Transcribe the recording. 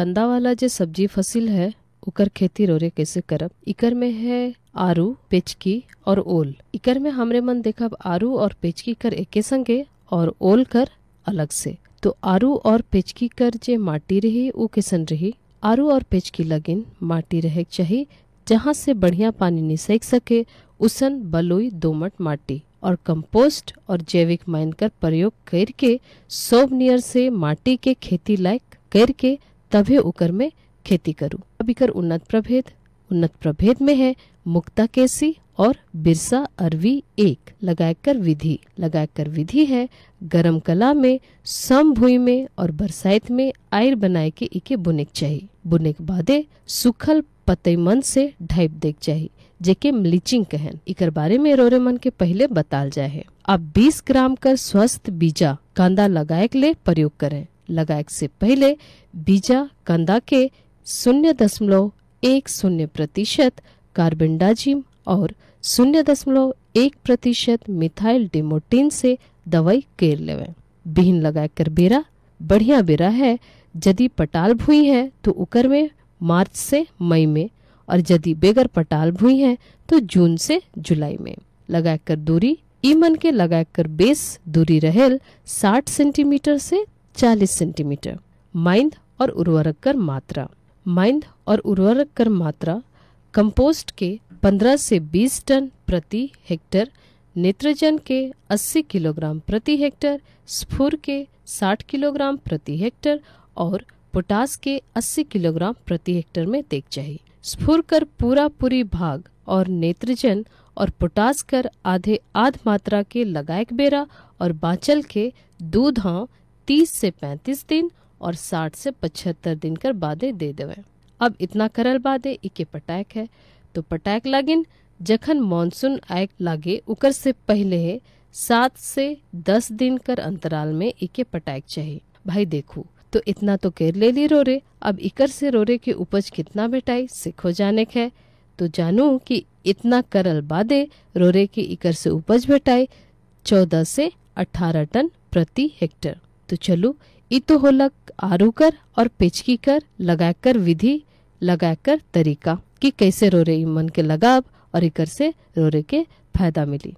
कंदा वाला जो सब्जी फसिल है उकर खेती रोरे कैसे करब इकर में है आरू पेचकी और ओल इकर में हमरे मन देखब आरू और पेचकी कर एक संगे और ओल कर अलग से तो आरू और पेचकी कर जे माटी रही उ कैसन रही आरू और पेचकी लगिन माटी रहे चाहिए जहाँ से बढ़िया पानी निसेक सके उसन बलुई दोमट माटी और कंपोस्ट और जैविक माइन कर प्रयोग करके सोब नियर से माटी के खेती लायक करके तभी उकर में खेती करूं अब इकर उन्नत प्रभेद उन्नत प्रभेद में है मुक्ता केसी और बिरसा अरवी एक लगाकर विधि लगाकर विधि है गरम कला में सम भूई में और बरसात में आयर बनाए के इके बुने चाहिए बुने के बादे सुखल पते मन से ढाइप देख चाहिए जेके मिलीचिंग कहन इकर बारे में रोरे मन के पहले बताल जाए है अब 20 ग्राम कर स्वस्थ बीजा कांदा लगाए के लिए प्रयोग करें लगाए से पहले बीजा कंदा के शून्य दशमलव एक शून्य प्रतिशत कार्बन डाजिम और शून्य दशमलव एक प्रतिशत मिथाइल डिमोटिन से दवाई केर लेवे बिहीन लगा कर बेरा बढ़िया बेरा है यदि पटाल भूई है तो उकर में मार्च से मई में और यदि बेगर पटाल भूई है तो जून से जुलाई में लगा कर दूरी ईमन के लगा कर बेस दूरी रहेल 60 सेंटीमीटर से 40 सेंटीमीटर माइंद और उर्वरक कर मात्रा माइंद और उर्वरक कर मात्रा कंपोस्ट के 15 से 20 टन प्रति हेक्टर नेत्रजन के 80 किलोग्राम प्रति हेक्टर स्फूर के 60 किलोग्राम प्रति हेक्टर और पोटास के 80 किलोग्राम प्रति हेक्टर में देख चाहिए स्फूर कर पूरा पूरी भाग और नेत्रजन और पोटास कर आधे आध मात्रा के लगायक बेरा और बांचल के दो तीस से पैंतीस दिन और साठ से पचहत्तर दिन कर बादे दे देवे अब इतना करल बादे इके पटाक है तो पटाक लागिन जखन मानसून आय लागे उकर से पहले सात से दस दिन कर अंतराल में इके पटाक चाहिए भाई देखू तो इतना तो कर ले ली रोरे अब इकर से रोरे की उपज कितना बेटाई सिखो जाने है तो जानू कि इतना करल बादे रोरे की इकर से उपज बेटाई चौदह से अठारह टन प्रति हेक्टर तो चलो ये तो होलक आरू कर और पेचकी कर लगा कर विधि लगा कर तरीका कि कैसे रोरे मन के लगाव और इकर से रोरे के फायदा मिली